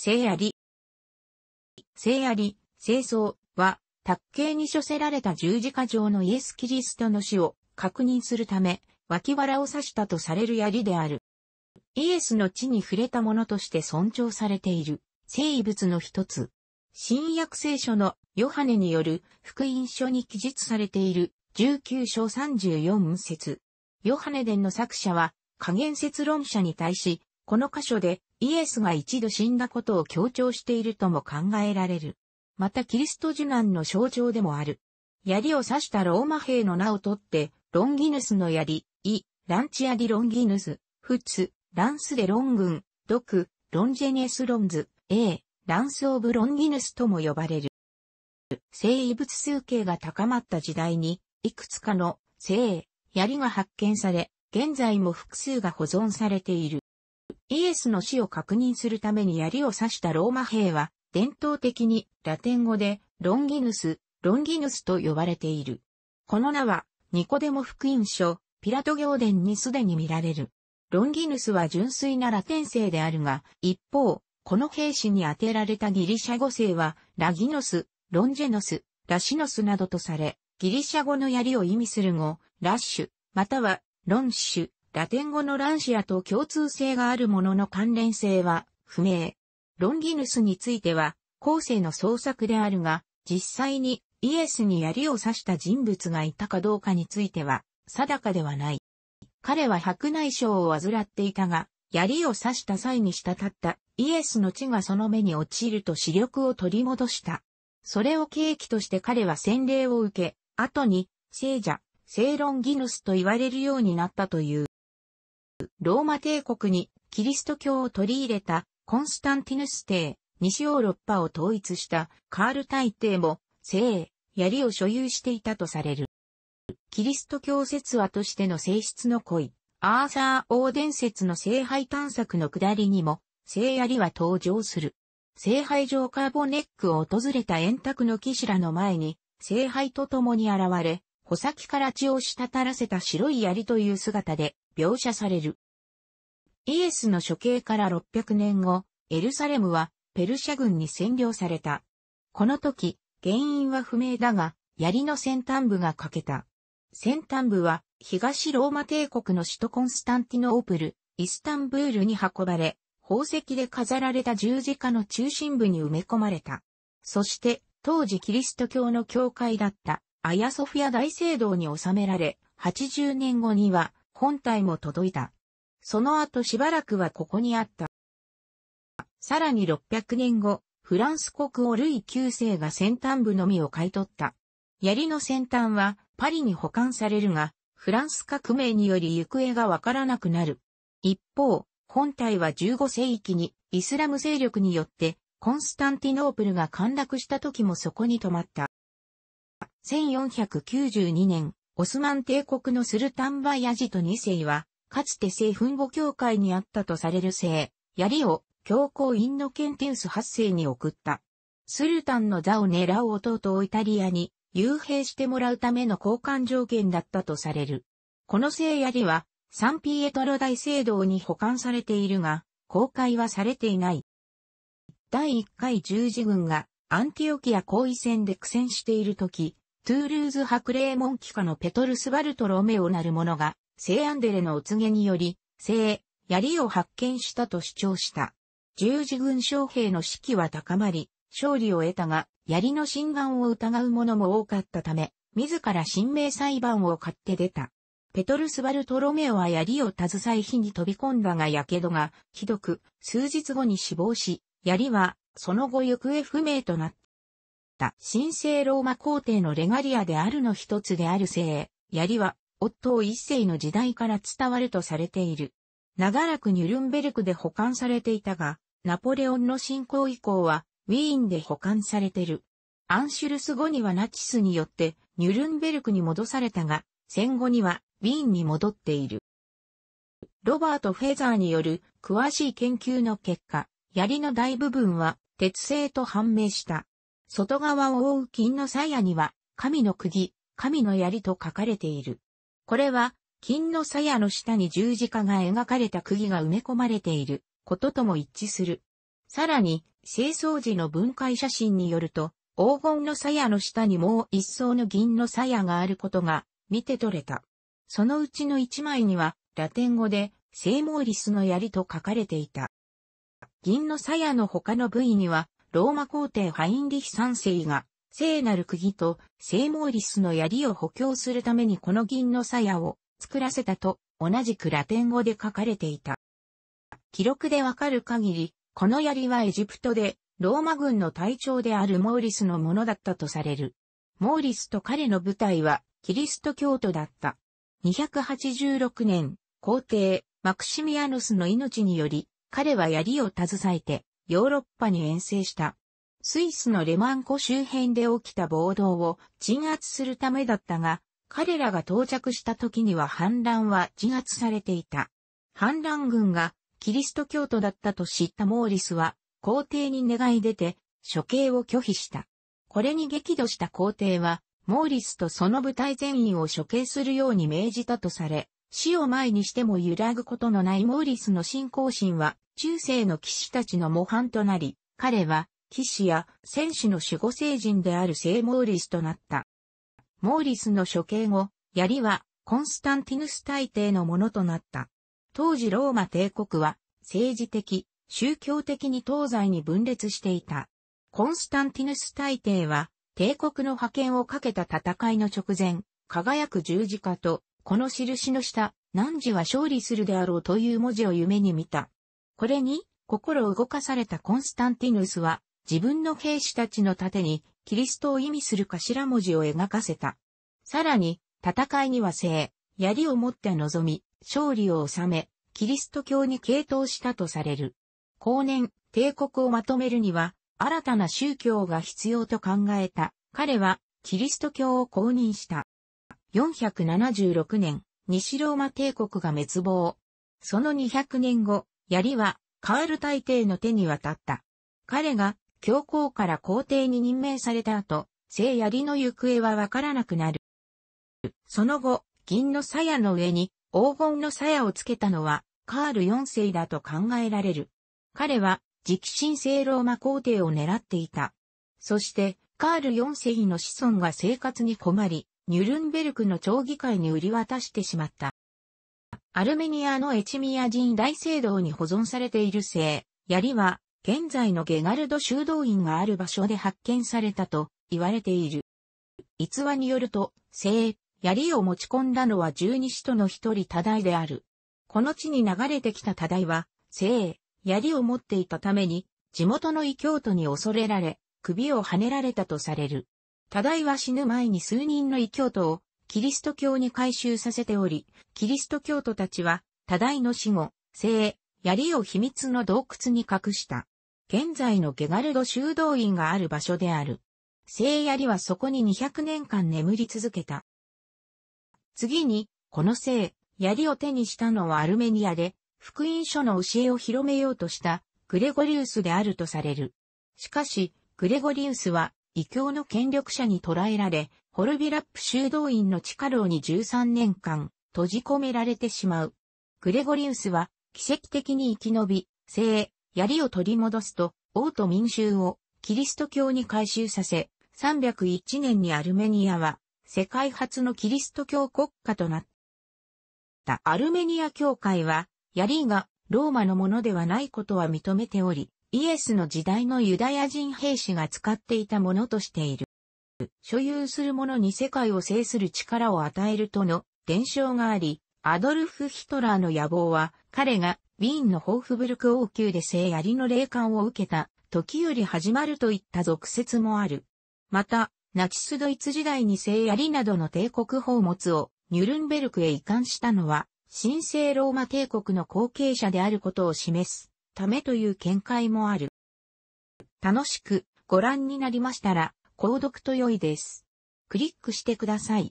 聖あり。聖あり、聖僧は、卓形に処せられた十字架上のイエス・キリストの死を確認するため、脇腹を刺したとされる槍である。イエスの地に触れたものとして尊重されている聖物の一つ。新約聖書のヨハネによる福音書に記述されている19章34節。ヨハネ伝の作者は加減説論者に対し、この箇所でイエスが一度死んだことを強調しているとも考えられる。またキリスト受難の象徴でもある。槍を刺したローマ兵の名を取って、ロンギヌスの槍、イ、ランチアディロンギヌス、フツ、ランスデロン軍、ドク、ロンジェネスロンズ、エー、ランスオブロンギヌスとも呼ばれる。生遺物数形が高まった時代に、いくつかの生、槍が発見され、現在も複数が保存されている。イエスの死を確認するために槍を刺したローマ兵は、伝統的にラテン語でロンギヌス、ロンギヌスと呼ばれている。この名は、ニコデモ福音書、ピラト行伝にすでに見られる。ロンギヌスは純粋なラテン姓であるが、一方、この兵士に当てられたギリシャ語姓は、ラギノス、ロンジェノス、ラシノスなどとされ、ギリシャ語の槍を意味する語、ラッシュ、または、ロンシュ、ラテン語のランシアと共通性があるものの関連性は不明。ロンギヌスについては、後世の創作であるが、実際にイエスに槍を刺した人物がいたかどうかについては、定かではない。彼は白内障を患っていたが、槍を刺した際に滴ったイエスの血がその目に落ちると視力を取り戻した。それを契機として彼は洗礼を受け、後に、聖者、正論ギヌスと言われるようになったという。ローマ帝国にキリスト教を取り入れたコンスタンティヌス帝、西ヨーロッパを統一したカール大帝も、聖、槍を所有していたとされる。キリスト教説話としての性質の恋、アーサー王伝説の聖杯探索の下りにも、聖槍は登場する。聖杯上カーボネックを訪れた円卓の騎士らの前に、聖杯と共に現れ、穂先から血を滴らせた白い槍という姿で描写される。イエスの処刑から600年後、エルサレムはペルシャ軍に占領された。この時、原因は不明だが、槍の先端部が欠けた。先端部は東ローマ帝国の首都コンスタンティノープル、イスタンブールに運ばれ、宝石で飾られた十字架の中心部に埋め込まれた。そして、当時キリスト教の教会だったアヤソフィア大聖堂に収められ、80年後には本体も届いた。その後しばらくはここにあった。さらに600年後、フランス国王ルイ9世が先端部のみを買い取った。槍の先端はパリに保管されるが、フランス革命により行方がわからなくなる。一方、本体は15世紀にイスラム勢力によってコンスタンティノープルが陥落した時もそこに止まった。1492年、オスマン帝国のスルタンバヤジト2世はかつて聖墳墓教会にあったとされる聖、槍を教皇インノケンテウス8世に送った。スルタンの座を狙う弟をイタリアに幽閉してもらうための交換条件だったとされる。この聖槍はサンピエトロ大聖堂に保管されているが、公開はされていない。第1回十字軍がアンティオキア後位戦で苦戦している時、トゥールーズ白霊門機下のペトルス・バルトロメオなる者が聖アンデレのお告げにより、聖、槍を発見したと主張した。十字軍将兵の士気は高まり、勝利を得たが、槍の心眼を疑う者も多かったため、自ら神明裁判を買って出た。ペトルス・バルトロメオは槍を携え火に飛び込んだが火傷がひどく、数日後に死亡し、槍はその後行方不明となった。神聖ローマ皇帝のレガリアであるの一つである聖、槍は夫を一世の時代から伝わるとされている。長らくニュルンベルクで保管されていたが、ナポレオンの侵攻以降は、ウィーンで保管されている。アンシュルス後にはナチスによってニュルンベルクに戻されたが、戦後にはウィーンに戻っている。ロバート・フェザーによる詳しい研究の結果、槍の大部分は鉄製と判明した。外側を覆う金の鞘には、神の釘、神の槍と書かれている。これは、金の鞘の下に十字架が描かれた釘が埋め込まれていることとも一致する。さらに、清掃時の分解写真によると、黄金の鞘の下にもう一層の銀の鞘があることが見て取れた。そのうちの一枚には、ラテン語で、セイモーリスの槍と書かれていた。銀の鞘の他の部位には、ローマ皇帝ハインリヒ三世が聖なる釘と聖モーリスの槍を補強するためにこの銀の鞘を作らせたと同じくラテン語で書かれていた。記録でわかる限り、この槍はエジプトでローマ軍の隊長であるモーリスのものだったとされる。モーリスと彼の部隊はキリスト教徒だった。286年、皇帝マクシミアヌスの命により、彼は槍を携えてヨーロッパに遠征した。スイスのレマン湖周辺で起きた暴動を鎮圧するためだったが、彼らが到着した時には反乱は鎮圧されていた。反乱軍がキリスト教徒だったと知ったモーリスは皇帝に願い出て処刑を拒否した。これに激怒した皇帝はモーリスとその部隊全員を処刑するように命じたとされ、死を前にしても揺らぐことのないモーリスの信仰心は中世の騎士たちの模範となり、彼は騎士や戦士の守護聖人である聖モーリスとなった。モーリスの処刑後、槍はコンスタンティヌス大帝のものとなった。当時ローマ帝国は政治的、宗教的に東西に分裂していた。コンスタンティヌス大帝は帝国の覇権をかけた戦いの直前、輝く十字架と、この印の下、汝は勝利するであろうという文字を夢に見た。これに、心を動かされたコンスタンティヌスは、自分の兵士たちの盾にキリストを意味する頭文字を描かせた。さらに、戦いには聖、槍を持って臨み、勝利を収め、キリスト教に傾倒したとされる。後年、帝国をまとめるには、新たな宗教が必要と考えた。彼は、キリスト教を公認した。476年、西ローマ帝国が滅亡。その200年後、槍は、カール大帝の手に渡った。彼が、教皇から皇帝に任命された後、聖槍の行方はわからなくなる。その後、銀の鞘の上に黄金の鞘をつけたのはカール4世だと考えられる。彼は直進聖ローマ皇帝を狙っていた。そして、カール4世の子孫が生活に困り、ニュルンベルクの町議会に売り渡してしまった。アルメニアのエチミア人大聖堂に保存されている聖、槍は、現在のゲガルド修道院がある場所で発見されたと言われている。逸話によると、聖、槍を持ち込んだのは十二使徒の一人多大である。この地に流れてきた多大は、聖、槍を持っていたために、地元の異教徒に恐れられ、首をはねられたとされる。多大は死ぬ前に数人の異教徒を、キリスト教に改宗させており、キリスト教徒たちは、多大の死後、聖、槍を秘密の洞窟に隠した。現在のゲガルド修道院がある場所である。聖槍はそこに200年間眠り続けた。次に、この聖、槍を手にしたのはアルメニアで、福音書の教えを広めようとした、グレゴリウスであるとされる。しかし、グレゴリウスは、異教の権力者に捕らえられ、ホルビラップ修道院の地下牢に13年間、閉じ込められてしまう。グレゴリウスは、奇跡的に生き延び、聖、槍を取り戻すと、王と民衆をキリスト教に改宗させ、301年にアルメニアは世界初のキリスト教国家となった。アルメニア教会は、槍がローマのものではないことは認めており、イエスの時代のユダヤ人兵士が使っていたものとしている。所有する者に世界を制する力を与えるとの伝承があり、アドルフ・ヒトラーの野望は、彼がウィーンのホーフブルク王宮で聖槍の霊感を受けた時より始まるといった俗説もある。また、ナチスドイツ時代に聖槍などの帝国宝物をニュルンベルクへ移管したのは、神聖ローマ帝国の後継者であることを示すためという見解もある。楽しくご覧になりましたら、購読と良いです。クリックしてください。